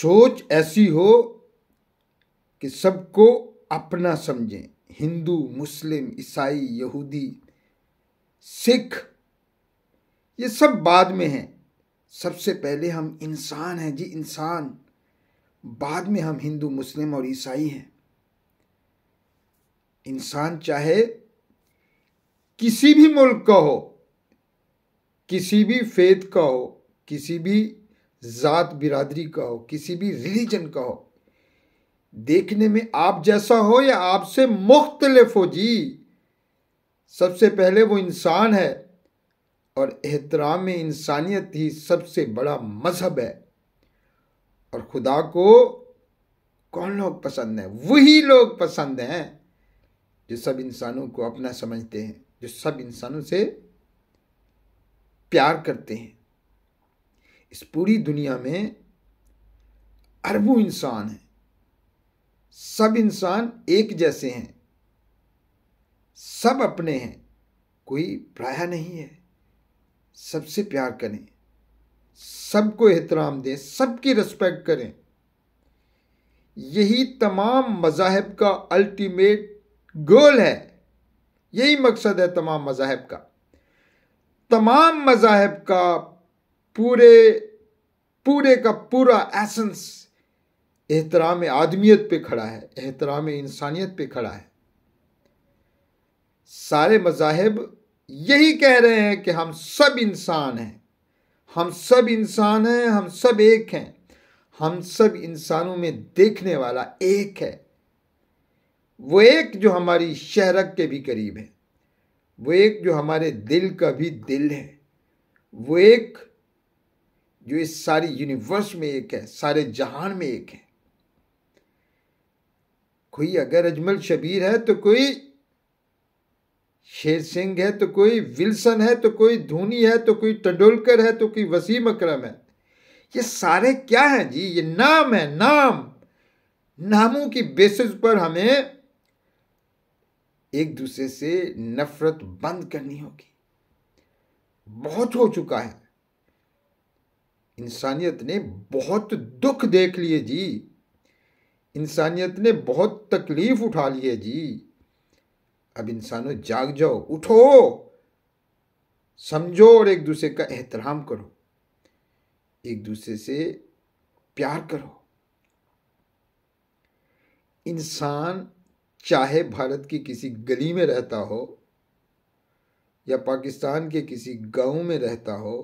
सोच ऐसी हो कि सबको अपना समझें हिंदू मुस्लिम ईसाई यहूदी सिख ये सब बाद में हैं सबसे पहले हम इंसान हैं जी इंसान बाद में हम हिंदू मुस्लिम और ईसाई हैं इंसान चाहे किसी भी मुल्क का हो किसी भी फेद का हो किसी भी ज़ात बिरादरी का हो किसी भी रिलीजन का हो देखने में आप जैसा हो या आपसे मुख्तलफ हो जी सबसे पहले वो इंसान है और एहतराम इंसानियत ही सबसे बड़ा मजहब है और खुदा को कौन लोग पसंद हैं वही लोग पसंद हैं जो सब इंसानों को अपना समझते हैं जो सब इंसानों से प्यार करते हैं इस पूरी दुनिया में अरबों इंसान हैं सब इंसान एक जैसे हैं सब अपने हैं कोई प्राय नहीं है सबसे प्यार करें सबको एहतराम दें सबकी रिस्पेक्ट करें यही तमाम मजाहब का अल्टीमेट गोल है यही मकसद है तमाम मजाहब का तमाम मजाहब का पूरे पूरे का पूरा एसेंस एहतराम आदमियत पे खड़ा है एहतराम इंसानियत पे खड़ा है सारे मजाहब यही कह रहे हैं कि हम सब इंसान हैं हम सब इंसान हैं हम सब एक हैं हम सब इंसानों में देखने वाला एक है वो एक जो हमारी शहरक के भी करीब है वो एक जो हमारे दिल का भी दिल है वो एक जो इस सारी यूनिवर्स में एक है सारे जहान में एक है कोई अगर अजमल शबीर है तो कोई शेर सिंह है तो कोई विल्सन है तो कोई धोनी है तो कोई टंडोलकर है तो कोई वसीम अकरम है ये सारे क्या हैं जी ये नाम है नाम नामों की बेसिस पर हमें एक दूसरे से नफरत बंद करनी होगी बहुत हो चुका है इंसानियत ने बहुत दुख देख लिए जी इंसानियत ने बहुत तकलीफ उठा ली है जी अब इंसानों जाग जाओ उठो समझो और एक दूसरे का एहतराम करो एक दूसरे से प्यार करो इंसान चाहे भारत की किसी गली में रहता हो या पाकिस्तान के किसी गांव में रहता हो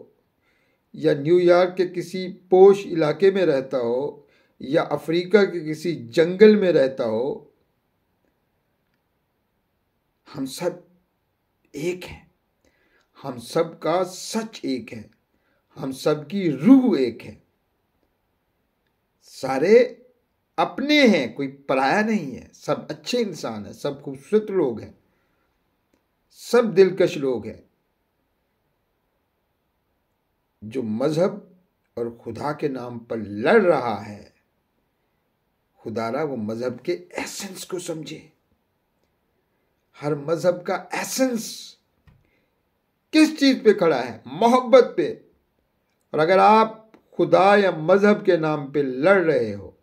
या न्यूयॉर्क के किसी पोश इलाके में रहता हो या अफ्रीका के किसी जंगल में रहता हो हम सब एक हैं हम सब का सच एक है हम सब की रूह एक है सारे अपने हैं कोई पराया नहीं है सब अच्छे इंसान हैं सब खूबसूरत लोग हैं सब दिलकश लोग हैं जो मज़हब और खुदा के नाम पर लड़ रहा है खुदारा वो मज़हब के एसेंस को समझे हर मज़हब का एसेंस किस चीज़ पे खड़ा है मोहब्बत पे और अगर आप खुदा या मज़हब के नाम पे लड़ रहे हो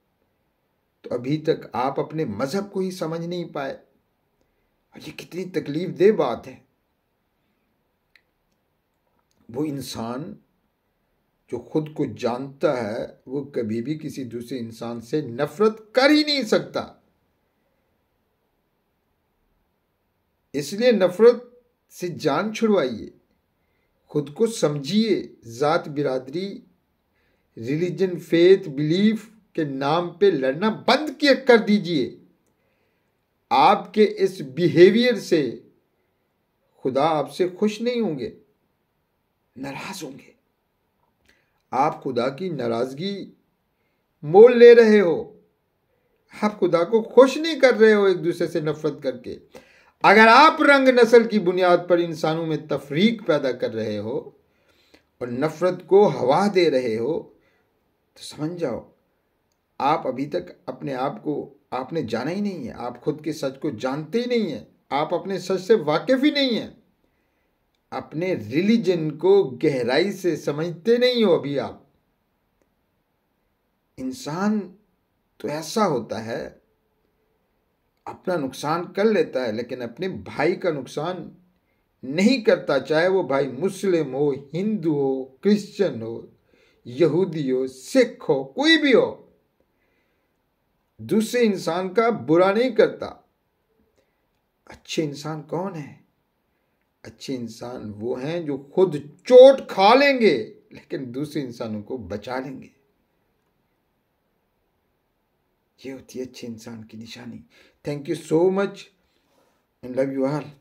तो अभी तक आप अपने मज़हब को ही समझ नहीं पाए और ये कितनी तकलीफ दे बात है वो इंसान जो खुद को जानता है वो कभी भी किसी दूसरे इंसान से नफरत कर ही नहीं सकता इसलिए नफरत से जान छुड़वाइए खुद को समझिए ज़ात बिरादरी रिलीजन फेथ बिलीफ के नाम पे लड़ना बंद किया कर दीजिए आपके इस बिहेवियर से खुदा आपसे खुश नहीं होंगे नाराज होंगे आप खुदा की नाराज़गी मोल ले रहे हो आप खुदा को खुश नहीं कर रहे हो एक दूसरे से नफरत करके अगर आप रंग नस्ल की बुनियाद पर इंसानों में तफरीक पैदा कर रहे हो और नफरत को हवा दे रहे हो तो समझ जाओ आप अभी तक अपने आप को आपने जाना ही नहीं है आप खुद के सच को जानते ही नहीं हैं आप अपने सच से वाकिफ ही नहीं हैं अपने रिलीजन को गहराई से समझते नहीं हो अभी आप इंसान तो ऐसा होता है अपना नुकसान कर लेता है लेकिन अपने भाई का नुकसान नहीं करता चाहे वो भाई मुस्लिम हो हिंदू हो क्रिश्चियन हो यहूदी हो सिख हो कोई भी हो दूसरे इंसान का बुरा नहीं करता अच्छे इंसान कौन है अच्छे इंसान वो हैं जो खुद चोट खा लेंगे लेकिन दूसरे इंसानों को बचा लेंगे ये होती है अच्छे इंसान की निशानी thank you so much and love you all